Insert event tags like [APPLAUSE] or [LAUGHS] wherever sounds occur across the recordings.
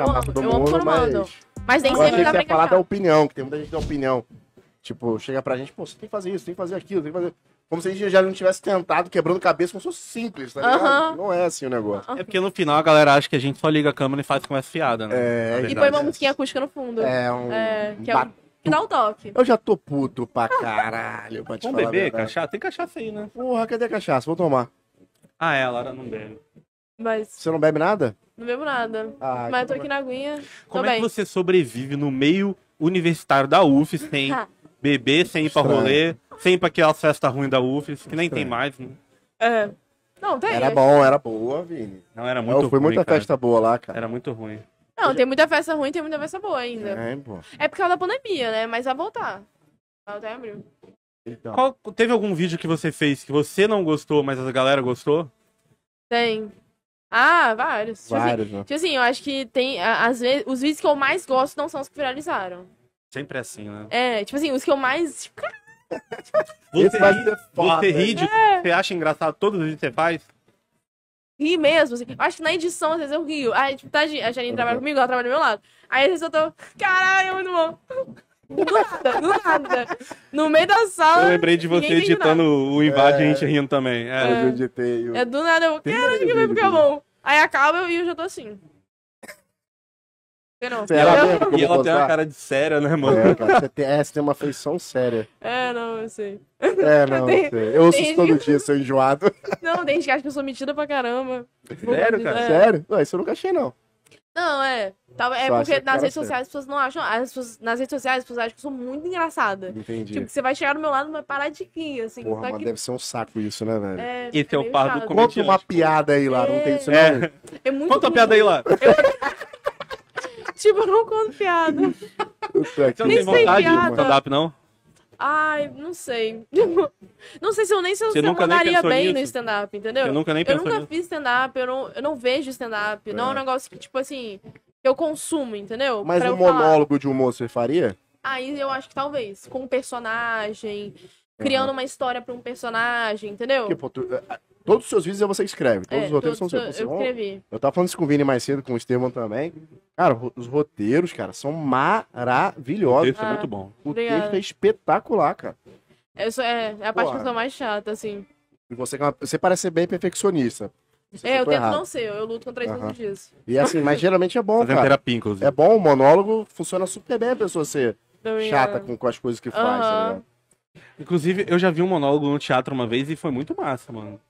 eu todo eu mundo, amo mas... Mas nem sempre dá pra falar é da opinião, que tem muita gente da opinião. Tipo, chega pra gente, pô, você tem que fazer isso, tem que fazer aquilo, tem que fazer... Como se a gente já não tivesse tentado, quebrando cabeça, como se fosse simples, tá ligado? Uhum. Não é assim o negócio. É porque no final a galera acha que a gente só liga a câmera e faz com essa fiada, né? É, e põe uma musiquinha acústica no fundo. É, um... É, que é um... Que dá o toque. Eu já tô puto pra caralho, pra te Vamos falar beber cachaça? Tem cachaça aí, né? Porra, cadê a cachaça? Vou tomar. Ah, é, a Lara não bebe. Mas... Você não bebe nada? Não bebo nada. Ah, mas então tô tá aqui na aguinha. Como é que você sobrevive no meio universitário da Ufes? sem [LAUGHS] beber, sem ir pra Estranho. rolê, sem ir pra aquela festa ruim da Ufes que nem tem mais, né? É. Não, tem. Era bom, era boa, Vini. Não, era muito Eu fui ruim, muita cara. festa boa lá, cara. Era muito ruim. Não, tem muita festa ruim, tem muita festa boa ainda. É, pô. É por causa da pandemia, né? Mas vai voltar. Vai até abril. Então. Qual- teve algum vídeo que você fez que você não gostou, mas a galera gostou? Tem. Ah, vários. Tipo assim, vários, tipo, tipo assim, eu acho que tem. Às vezes, os vídeos que eu mais gosto não são os que viralizaram. Sempre é assim, né? É, tipo assim, os que eu mais. Tipo, você, ri, você ri de, é. Você acha engraçado todos os vídeos que você faz? Ri mesmo, assim. Acho que na edição, às vezes, eu rio. Aí, tipo, tá, a Janine uhum. trabalha comigo, ela trabalha do meu lado. Aí, às vezes, eu tô... Caralho, é muito bom. Do nada, do nada. No meio da sala. Eu lembrei de você editando o invade é... a gente rindo também. É, é. eu editei. Eu... É do nada, eu. quero que vai ficar bom. Aí acaba e eu já tô assim. não. eu, eu... E ela tem uma cara de séria, né, mano? É, cara, você, tem, é, você tem uma feição séria. É, não, eu sei. É, [LAUGHS] não, eu sei. Eu ouço isso todo dia, sou enjoado. Não, desde gente que acha que eu sou metida pra caramba. Sério, cara? É. Sério? isso eu nunca achei, não. Não, é. talvez tá, é porque nas redes sociais ser. as pessoas não acham. As pessoas, nas redes sociais as pessoas acham que eu sou muito engraçada. Entendi. Tipo, que você vai chegar no meu lado e vai parar de rir, assim. Porra, mas que... deve ser um saco isso, né, velho? É, Esse é, é o par do Conta uma tipo, piada aí, lá, é... não tem isso é. é muito Conta uma piada aí, lá. Eu... [LAUGHS] tipo, eu não conto piada. Você não tem vontade de stand-up, não? Ai, não sei. [LAUGHS] não sei se eu nem se eu Você nunca mandaria bem no stand-up, entendeu? Eu nunca nem Eu nunca nisso. fiz stand-up, eu não, eu não vejo stand-up. É. Não é um é. negócio que, tipo assim, eu consumo, entendeu? Mas pra um monólogo falar. de humor você faria? Aí eu acho que talvez. Com um personagem criando uhum. uma história para um personagem, entendeu? Tipo, tu, eh, ah, todos os seus vídeos é você escreve, todos é, os roteiros são seus. Eu é escrevi. Eu tava falando isso com o Vini mais cedo, com o Estevam também. Cara, os roteiros, cara, são maravilhosos. O texto é ah, é muito bom. O obrigada. texto é espetacular, cara. Eu sou, é, é a parte que eu sou mais chata, assim. Você, você parece ser bem perfeccionista. é, eu tento errado. não ser, eu luto contra isso uhum. dias. E assim, mas geralmente é bom, Fazendo cara. terapia, inclusive. É bom, o monólogo funciona super bem a pessoa ser chata com, com as coisas que uhum. faz, né? Inclusive, eu já vi um monólogo no teatro uma vez e foi muito massa, mano.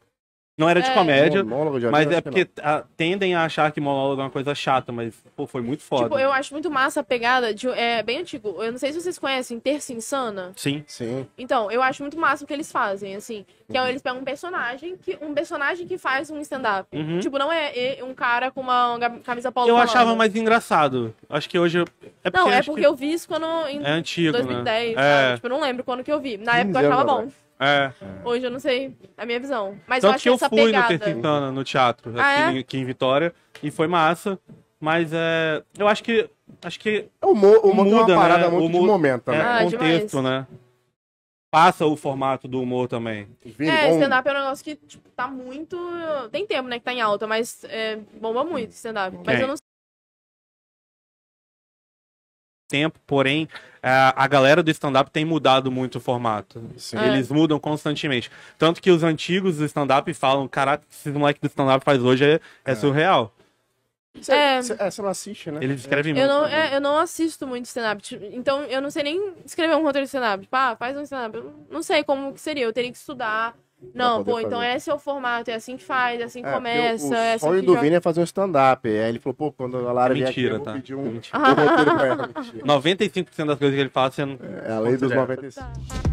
Não era de é. comédia, de mas é porque a, tendem a achar que monólogo é uma coisa chata, mas pô, foi muito foda. Tipo, eu acho muito massa a pegada de. É bem antigo. Eu não sei se vocês conhecem Terça Insana. Sim. Sim. Então, eu acho muito massa o que eles fazem, assim. Que é, uhum. eles pegam um personagem que. Um personagem que faz um stand-up. Uhum. Tipo, não é, é, um cara com uma camisa polo. Eu achava mais engraçado. Acho que hoje. É porque não, é porque eu vi isso quando. Em é antigo. 2010. Né? É. Tipo, eu não lembro quando que eu vi. Na época eu achava bom. É. é. Hoje eu não sei, a minha visão. Mas Tanto eu acho que eu essa fui pegada... no Tertitana, no teatro, ah, aqui, é? aqui, em Vitória, e foi massa. Mas é, eu acho que. Acho que. É, o humor, muda, uma né? parada né? muito o, de momento também. É, ah, contexto, demais. né? Passa o formato do humor também. Vini, é, stand-up é um negócio que tipo, tá muito. Tem tempo, né? Que tá em alta, mas é, bomba muito stand-up. Mas eu não tempo, porém é, a galera do stand-up tem mudado muito o formato. Sim. Eles é. mudam constantemente. Tanto que os antigos do stand-up falam: caraca, esse moleque do stand-up faz hoje é, é, é. surreal. Você, é, você é, não assiste, né? Ele escreve eu muito. Não, é, eu não assisto muito stand-up. Tipo, então, eu não sei nem escrever um roteiro de stand-up. Pá, faz um stand-up. não sei como que seria. Eu teria que estudar. Não, pô, então fazer. esse é o formato, é assim que faz, é assim que é, começa. O, é assim sonho assim do já... Vini é fazer um stand-up. Aí ele falou, pô, quando a Lara é mentira, aqui, tá? eu vou tá. pedir um, mentira. um roteiro pra ela. [LAUGHS] Mentira. 95% das coisas que ele faz, você não... É, a lei dos 90%.